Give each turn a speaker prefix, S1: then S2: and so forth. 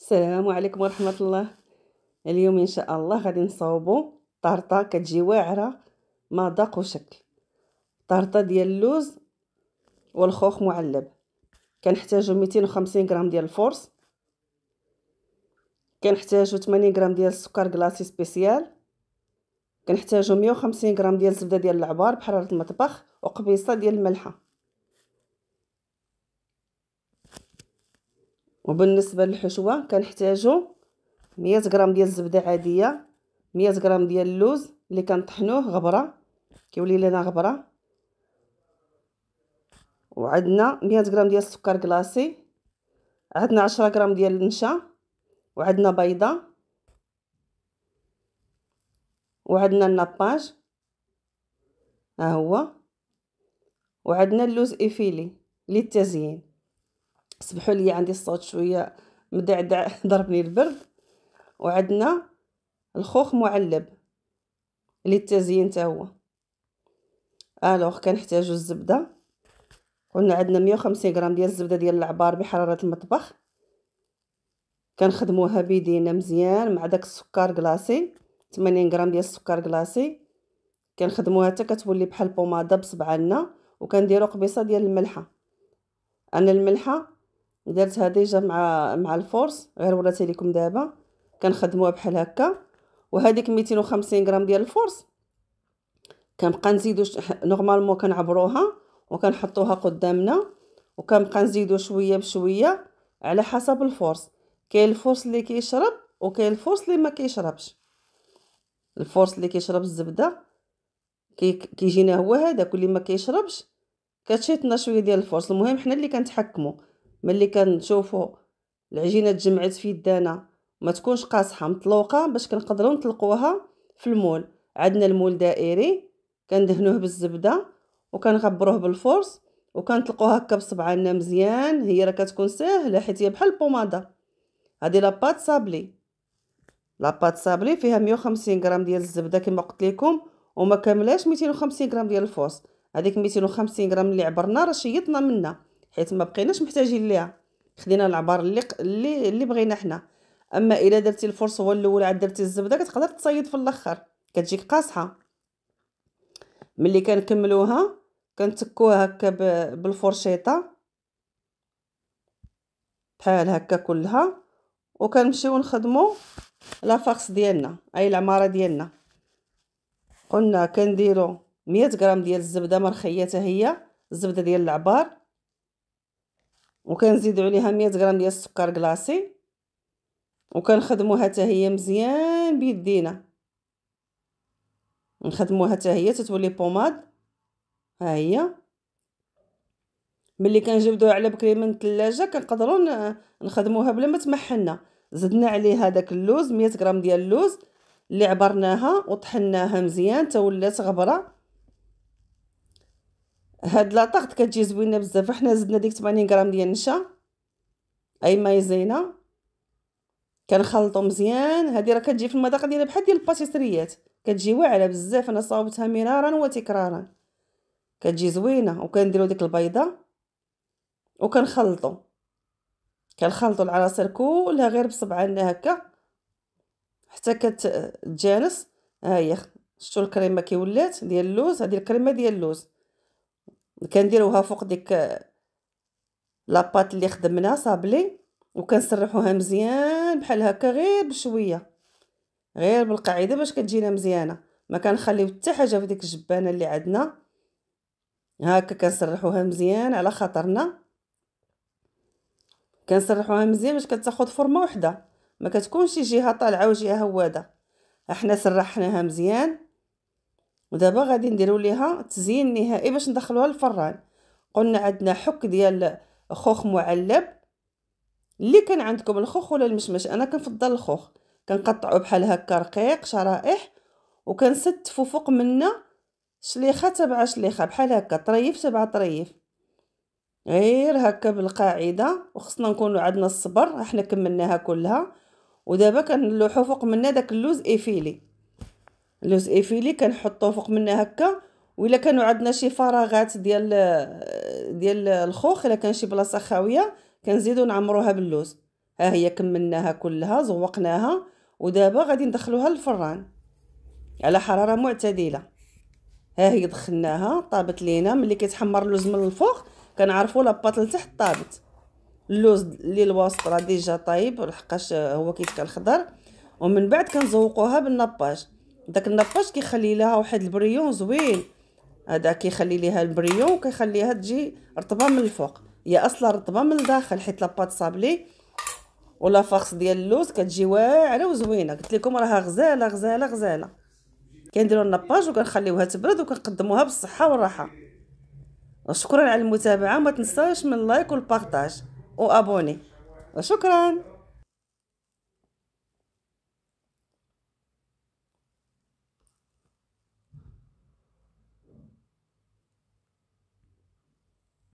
S1: السلام عليكم ورحمه الله اليوم ان شاء الله غادي نصاوبوا طارطه كتجي واعره مذاق وشكل طارطه ديال اللوز والخوخ معلب كنحتاجو 250 غرام ديال الفورص كنحتاجو 80 غرام ديال السكر كلاصي سبيسيال كنحتاجو 150 غرام ديال الزبده ديال العبار بحراره المطبخ وقبيصه ديال الملحه وبالنسبه للحشوه كنحتاجو 100 غرام ديال الزبده عاديه 100 غرام ديال اللوز اللي كنطحنوه غبره كيولي لنا غبره وعندنا 100 غرام ديال السكر كلاصي عندنا 10 غرام ديال النشا وعندنا بيضه وعندنا الناباج ها هو وعندنا اللوز ايفيلي للتزيين سمحوا لي عندي الصوت شويه مدعدع ضربني البرد وعندنا الخوخ معلب اللي التزيين حتى هو الوغ كنحتاجو الزبده قلنا عندنا 150 غرام ديال الزبده ديال العبار بحراره المطبخ كنخدموها بيدينا مزيان مع داك السكر كلاصي 80 غرام ديال السكر كلاصي كنخدموها حتى كتولي بحال بوماده بصبعنا وكنديرو قبيصه ديال الملحه انا الملحه درتها ديجا مع مع الفورس غير وراتها لكم دابا كنخدموها بحال هكا وهذيك 250 غرام ديال الفورس كنبقى نزيدو نورمالمون كنعبروها وكنحطوها قدامنا وكنبقى نزيدو شويه بشويه على حسب الفورس كاين الفورس اللي كيشرب وكاين الفورس اللي ما كيشربش الفورس اللي كيشرب الزبده كي كيجينا هو هذا كل ما كيشربش كتشيطنا شويه ديال الفورس المهم حنا اللي كنتحكموا ملي كنشوفوا العجينه تجمعت في يدانا ما تكونش قاصحه مطلوقه باش كنقدروا نطلقوها في المول عندنا المول دائري كندهنوه بالزبده وكنغبروه بالفرص وكنطلقوها هكا بصبعنا مزيان هي راه كتكون ساهله حيت هي بحال البوماده هذه لاباط صابلي لاباط صابلي فيها 150 غرام ديال الزبده كما قلت لكم وما كاملاش 250 غرام ديال الفوص هذيك 250 غرام اللي عبرنا راه شيطنا منها حيت ما بقيناش محتاجين ليها خدينا العبار اللي اللي, اللي بغينا حنا اما الا درتي الفرص هو الاول عاد درتي الزبده كتقدر تصيد في الاخر كتجيك قاصحه ملي كنكملوها كنتكوها هكا بالفرشيطه بحال هكا كلها وكنمشيو نخدمو لا فاكس ديالنا اي العماره ديالنا قلنا كنديرو 100 غرام ديال الزبده مرخيه هي الزبده ديال العبار وكنزيدو عليها 100 غرام ديال السكر كلاصي وكنخدموها حتى هي مزيان بيدينا نخدموها حتى هي تتولي بوماد ها هي ملي كنجبدوها على بكري من الثلاجه كنقدروا نخدموها بلا ما تمحنا زدنا عليها داك اللوز 100 غرام ديال اللوز اللي عبرناها وطحناها مزيان تا ولات غبره هاد لاطاغت كتجي زوينه بزاف حنا زدنا ديك 80 غرام ديال النشا اي مايزينه كنخلطو مزيان هادي راه كتجي في المذاق ديالها بحال ديال الباتيسريات كتجي واعره بزاف انا صاوبتها مرارا وتكرارا كتجي زوينه وكنديرو ديك البيضه وكنخلطو كنخلطو العناصر كلها غير بصبعنا هكا حتى كتجانس ها هي شفتوا الكريمه كي ولات ديال اللوز هذه الكريمه ديال اللوز كنديروها فوق ديك لاباط اللي خدمنا صابلي وكنسرحوها مزيان بحال هكا غير بشويه غير بالقاعده باش كتجينا مزيانه ما كنخليو حتى حاجه في ديك الجبانه اللي عندنا هكا كنسرحوها مزيان على خاطرنا كنسرحوها مزيان باش كتاخد فورمه وحده ما كتكونش جهه طالعه وجهه هواده احنا سرحناها مزيان ودابا غادي نديرو ليها تزيين نهائي باش ندخلوها للفران قلنا عندنا حك ديال خوخ معلب اللي كان عندكم الخوخ ولا المشمش انا كنفضل الخوخ كنقطعو بحال هكا رقيق شرائح وكنستفو فوق منا شليخه تبع شليخه بحال هكا طريف تبع طريف غير هكا بالقاعده وخصنا نكونو عندنا الصبر احنا كملناها كلها ودابا كنلوحو فوق منا داك اللوز ايفيلي لوز ايفيلي كنحطوه فوق منها هكا وإلا كانوا عندنا شي فراغات ديال ديال الخوخ إلا كان شي بلاصه خاويه كنزيدو نعمروها باللوز ها هي كملناها كلها زوقناها ودابا غادي ندخلوها للفران على حراره معتدله ها هي دخلناها طابت لينا ملي كيتحمر اللوز من الفوق كنعرفوا لاباط لتحت طابت اللوز اللي الوسط راه ديجا طايب لحقاش هو كيتكال خضر ومن بعد كنزوقوها بالنباج داك النفاش كيخلي لها واحد البريون زوين هذا كيخلي ليها البريون وكيخليها تجي رطبه من الفوق هي اصلا رطبه من الداخل حيت لاباط صابلي ولا فاخص ديال اللوز كتجي واعره وزوينه قلت لكم راها غزاله غزاله غزاله كنديروا النباج وكنخليوها تبرد وكنقدموها بالصحه والراحه وشكرا على المتابعه ما تنساوش من لايك والبارطاج وابوني وشكرا